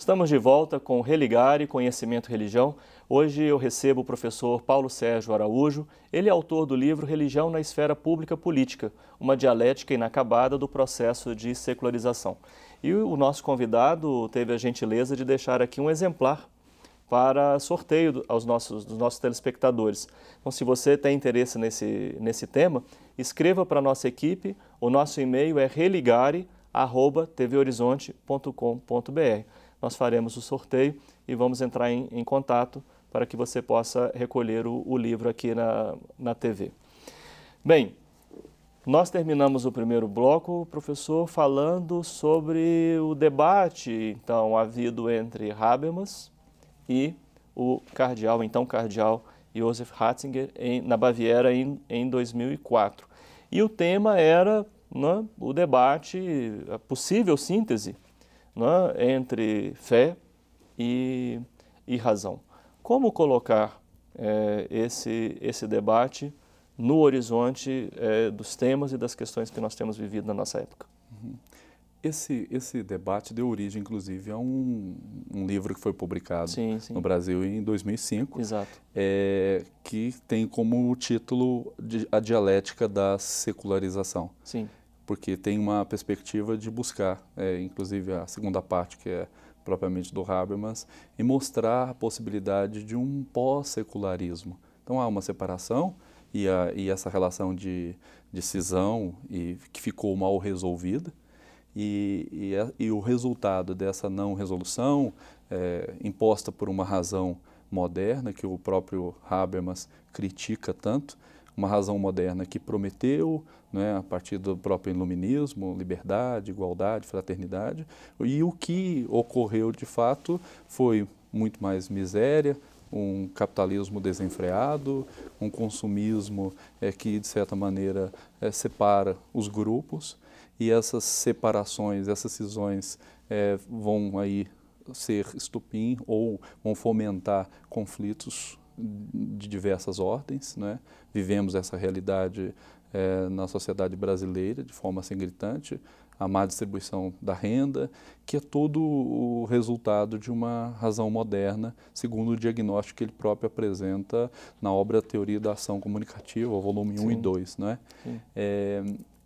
Estamos de volta com Religar e Conhecimento e Religião. Hoje eu recebo o professor Paulo Sérgio Araújo. Ele é autor do livro Religião na Esfera Pública Política, uma dialética inacabada do processo de secularização. E o nosso convidado teve a gentileza de deixar aqui um exemplar para sorteio aos nossos, dos nossos telespectadores. Então, se você tem interesse nesse, nesse tema, escreva para a nossa equipe. O nosso e-mail é religare.tvhorizonte.com.br nós faremos o sorteio e vamos entrar em, em contato para que você possa recolher o, o livro aqui na, na TV. Bem, nós terminamos o primeiro bloco, professor, falando sobre o debate então havido entre Habermas e o cardeal, então cardeal Josef Ratzinger, em, na Baviera em, em 2004. E o tema era né, o debate, a possível síntese né, entre fé e, e, razão. Como colocar é, esse, esse debate no horizonte é, dos temas e das questões que nós temos vivido na nossa época? Uhum. Esse, esse debate deu origem, inclusive, a um, um livro que foi publicado sim, sim. no Brasil em 2005, Exato. É, que tem como título A Dialética da Secularização. Sim porque tem uma perspectiva de buscar, é, inclusive a segunda parte, que é propriamente do Habermas, e mostrar a possibilidade de um pós-secularismo. Então há uma separação e, a, e essa relação de, de, cisão e, que ficou mal resolvida, e, e, a, é, e o resultado dessa não resolução, é, imposta por uma razão moderna, que o próprio Habermas critica tanto, uma razão moderna que prometeu né, a partir do próprio iluminismo, liberdade, igualdade, fraternidade. E o que ocorreu de fato foi muito mais miséria, um capitalismo desenfreado, um consumismo é, que, de certa maneira, é, separa os grupos. E essas separações, essas cisões é, vão aí ser estupim ou vão fomentar conflitos de diversas ordens, né? vivemos essa realidade é, na sociedade brasileira de forma assim gritante, a má distribuição da renda, que é todo o resultado de uma razão moderna, segundo o diagnóstico que ele próprio apresenta na obra Teoria da Ação Comunicativa, volume Sim. 1 e 2. Né? É,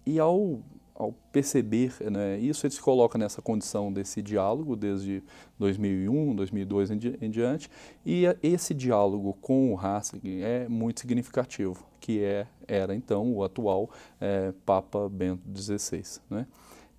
e ao ao perceber né, isso, ele se coloca nessa condição desse diálogo desde 2001, 2002 em, di em diante, e a, esse diálogo com o Ratzinger é muito significativo, que é, era então o atual é, Papa Bento XVI, né,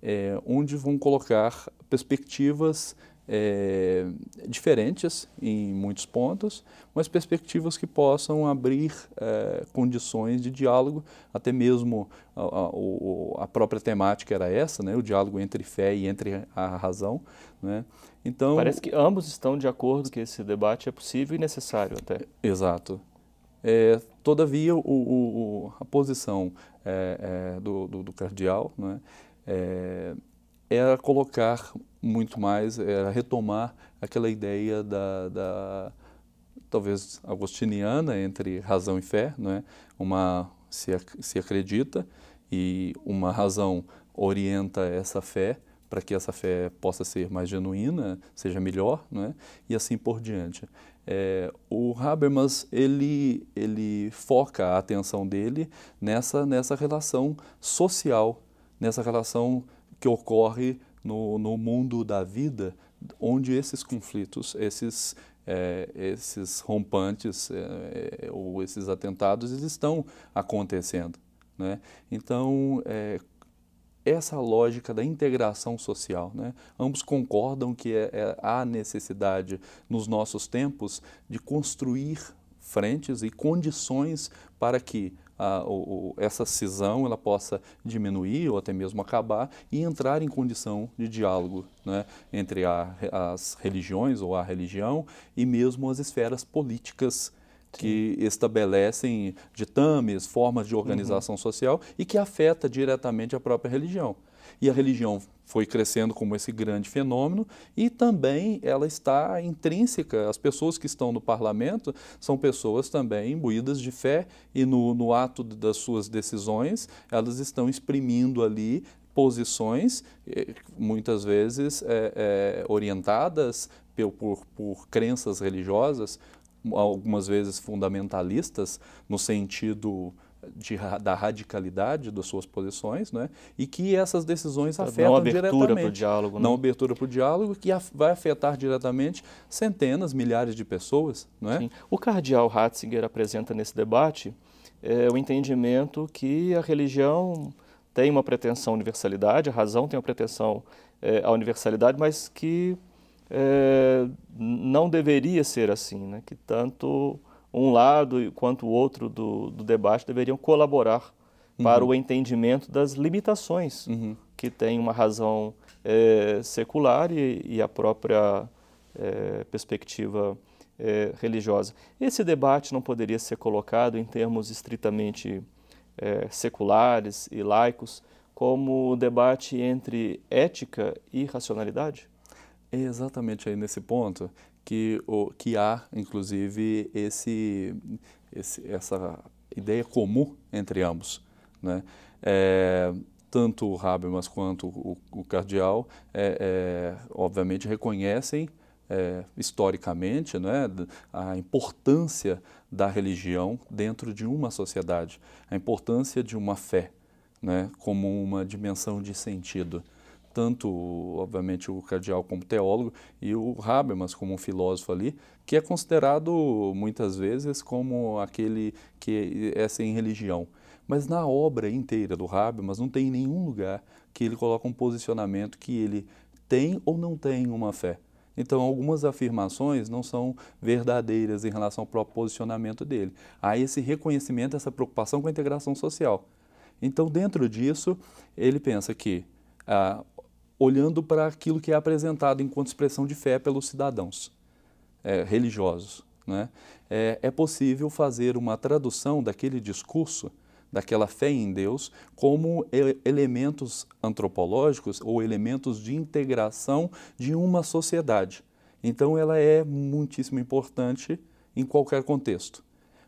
é, onde vão colocar perspectivas é, diferentes em muitos pontos, mas perspectivas que possam abrir é, condições de diálogo, até mesmo a, a, a, própria temática era essa, né? o diálogo entre fé e entre a razão. Né? Então, Parece que ambos estão de acordo que esse debate é possível e necessário até. Exato. É, todavia, o, o, a posição é, é, do, do, do, cardeal né? É, era colocar muito mais, era retomar aquela ideia da, da talvez agostiniana entre razão e fé, não é? Uma se, se acredita e uma razão orienta essa fé para que essa fé possa ser mais genuína, seja melhor, não é? E assim por diante. É, o Habermas ele ele foca a atenção dele nessa nessa relação social, nessa relação que ocorre no, no mundo da vida, onde esses conflitos, esses, é, esses rompantes é, é, ou esses atentados eles estão acontecendo. Né? Então, é, essa lógica da integração social. Né? Ambos concordam que é, é, há necessidade, nos nossos tempos, de construir frentes e condições para que a, o, essa cisão ela possa diminuir ou até mesmo acabar e entrar em condição de diálogo né, entre a, as religiões ou a religião e mesmo as esferas políticas que estabelecem ditames, formas de organização uhum. social e que afeta diretamente a própria religião e a religião foi crescendo como esse grande fenômeno e também ela está intrínseca. As pessoas que estão no parlamento são pessoas também imbuídas de fé e no, no ato das suas decisões elas estão exprimindo ali posições, eh, muitas vezes é, é, orientadas por, por, por crenças religiosas, algumas vezes fundamentalistas, no sentido de, da radicalidade das suas posições, né? e que essas decisões então, é afetam não abertura diretamente. Pro diálogo, né? Não é abertura para o diálogo, que vai afetar diretamente centenas, milhares de pessoas. Né? Sim. O cardeal Ratzinger apresenta nesse debate é, o entendimento que a religião tem uma pretensão à universalidade, a razão tem uma pretensão é, à universalidade, mas que é, não deveria ser assim, né? que tanto um lado quanto o outro do, do debate deveriam colaborar uhum. para o entendimento das limitações uhum. que tem uma razão é, secular e, e, a própria é, perspectiva é, religiosa. Esse debate não poderia ser colocado em termos estritamente seculares e laicos como o debate entre ética e racionalidade? É exatamente aí nesse ponto que, o, que há, inclusive, esse, esse, essa ideia comum entre ambos. Né? É, tanto o Habermas quanto o, o Cardial, é, é, obviamente, reconhecem é, historicamente né, a importância da religião dentro de uma sociedade, a importância de uma fé né, como uma dimensão de sentido tanto, obviamente, o cardeal como teólogo e o Habermas como um filósofo ali, que é considerado muitas vezes como aquele que é sem religião. Mas na obra inteira do Habermas não tem nenhum lugar que ele coloque um posicionamento que ele tem ou não tem uma fé. Então, algumas afirmações não são verdadeiras em relação ao próprio posicionamento dele. Há esse reconhecimento, essa preocupação com a integração social. Então, dentro disso, ele pensa que ah, olhando para aquilo que é apresentado enquanto expressão de fé pelos cidadãos é, religiosos. Né? É, é possível fazer uma tradução daquele discurso, daquela fé em Deus, como elementos antropológicos ou elementos de integração de uma sociedade. Então, ela é muitíssimo importante em qualquer contexto,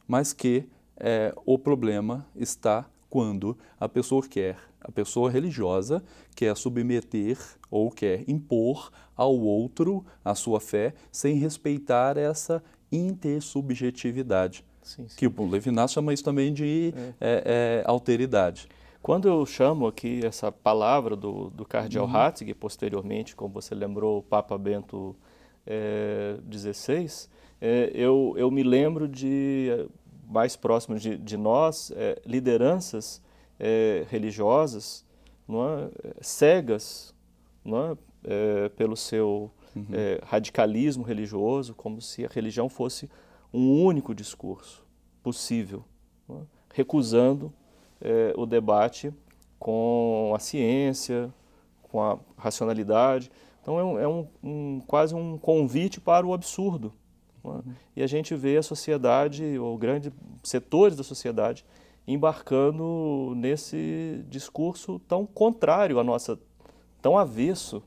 mas que é, o problema está quando a pessoa quer, a pessoa religiosa quer submeter ou quer impor ao outro a sua fé sem respeitar essa intersubjetividade. Sim, sim. Que o Levinas chama isso também de é. É, é, alteridade. Quando eu chamo aqui essa palavra do, do cardeal uhum. Ratzinger, posteriormente, como você lembrou, o Papa Bento XVI, eh, eh, eu, eu me lembro de eh, mais próximos de, de nós, é, lideranças é, religiosas não é, é, cegas não é, pelo seu uhum. radicalismo religioso, como se a religião fosse um único discurso possível, recusando o debate com a ciência, com a racionalidade. Então é, um, é um, um, quase um convite para o absurdo. Né? E a gente vê a sociedade, ou grandes setores da sociedade, embarcando nesse discurso tão contrário à nossa, tão avesso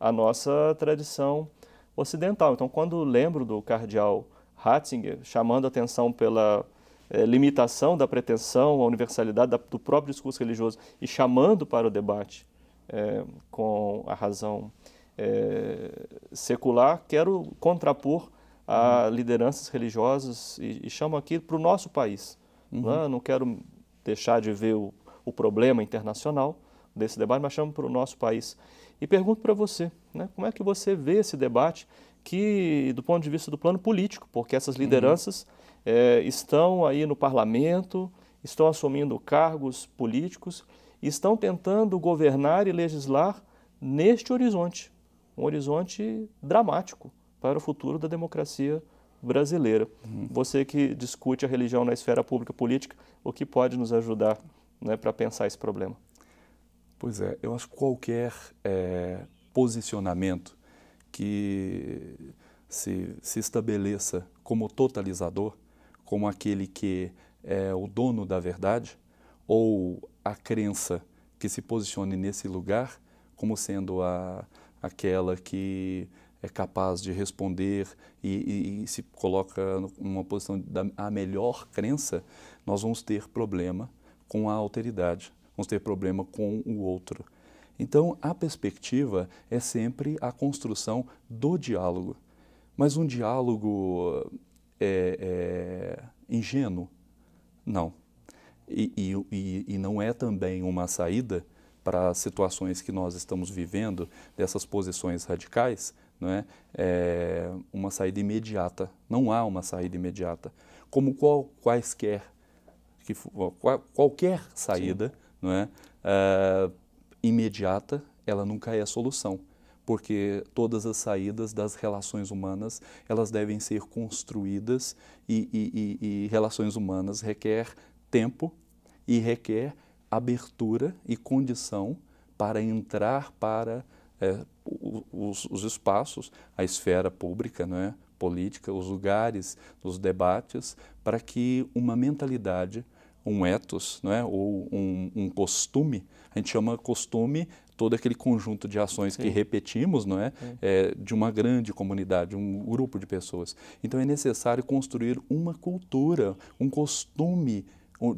à nossa tradição ocidental. Então, quando lembro do cardeal Ratzinger chamando atenção pela é, limitação da pretensão à universalidade da, do próprio discurso religioso e chamando para o debate é, com a razão é, secular, quero contrapor a uhum. lideranças religiosas e, e chamo aqui para o nosso país. Uhum. Não, é? não, quero deixar de ver o, o problema internacional desse debate, mas chamo para o nosso país. E pergunto para você, né, como é que você vê esse debate que, do ponto de vista do plano político, porque essas uhum. lideranças uhum. é, estão aí no parlamento, estão assumindo cargos políticos, estão tentando governar e legislar neste horizonte, um horizonte dramático para o futuro da democracia brasileira. Uhum. Você que discute a religião na esfera pública política, o que pode nos ajudar né, para pensar esse problema? Pois é, eu acho que qualquer é, posicionamento que se, se estabeleça como totalizador, como aquele que é o dono da verdade, ou a crença que se posicione nesse lugar como sendo a, aquela que é capaz de responder e, e, e se coloca numa posição da a melhor crença, nós vamos ter problema com a alteridade, vamos ter problema com o outro. Então, a perspectiva é sempre a construção do diálogo, mas um diálogo é, é ingênuo? Não. E, e, e não é também uma saída para as situações que nós estamos vivendo, dessas posições radicais, não é? é uma saída imediata. Não há uma saída imediata. Como qual, quaisquer, que, qual, qualquer saída não é? Uh, imediata, ela nunca é a solução porque todas as saídas das relações humanas elas devem ser construídas e, e, e, e, relações humanas requer tempo e requer abertura e condição para entrar para é, os, os espaços, a esfera pública, não é? política, os lugares os debates, para que uma mentalidade, um ethos, não é? ou um, um costume, a gente chama costume todo aquele conjunto de ações Sim. que repetimos, não é? é? de uma grande comunidade, um grupo de pessoas. Então é necessário construir uma cultura, um costume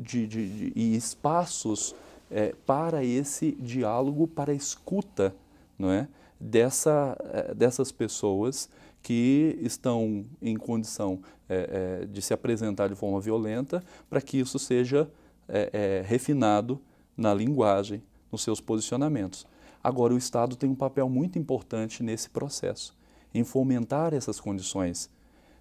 de, de, de e espaços é, para esse diálogo, para a escuta, não é? dessa, eh, dessas pessoas que estão em condição é, é, de se apresentar de forma violenta, para que isso seja é, refinado na linguagem, nos seus posicionamentos. Agora, o Estado tem um papel muito importante nesse processo, em fomentar essas condições,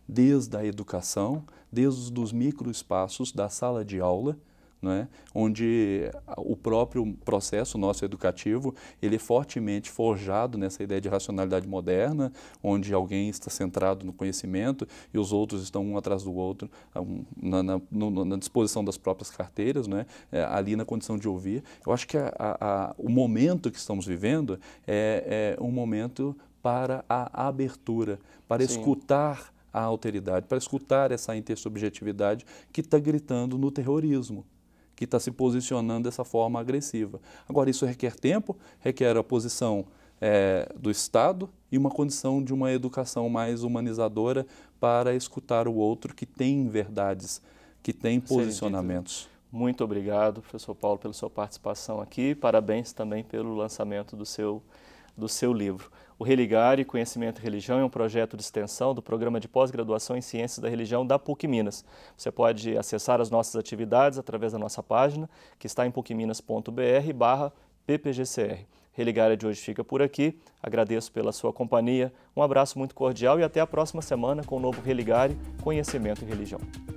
desde a educação, desde os microespaços da sala de aula, né? onde o próprio processo nosso educativo ele é fortemente forjado nessa ideia de racionalidade moderna, onde alguém está centrado no conhecimento e os outros estão um atrás do outro, na, na, na, disposição das próprias carteiras, né? É, ali na condição de ouvir. Eu acho que a, a, a, o momento que estamos vivendo é, é, um momento para a abertura, para Sim. escutar a alteridade, para escutar essa intersubjetividade que está gritando no terrorismo que está se posicionando dessa forma agressiva. Agora, isso requer tempo, requer a posição é, do Estado e uma condição de uma educação mais humanizadora para escutar o outro que tem verdades, que tem posicionamentos. Muito obrigado, professor Paulo, pela sua participação aqui. Parabéns também pelo lançamento do seu do seu livro. O Religare Conhecimento e Religião é um projeto de extensão do Programa de Pós-Graduação em Ciências da Religião da PUC Minas. Você pode acessar as nossas atividades através da nossa página, que está em pucminas.br ppgcr. Religare de hoje fica por aqui. Agradeço pela sua companhia, um abraço muito cordial e até a próxima semana com o novo Religare Conhecimento e Religião.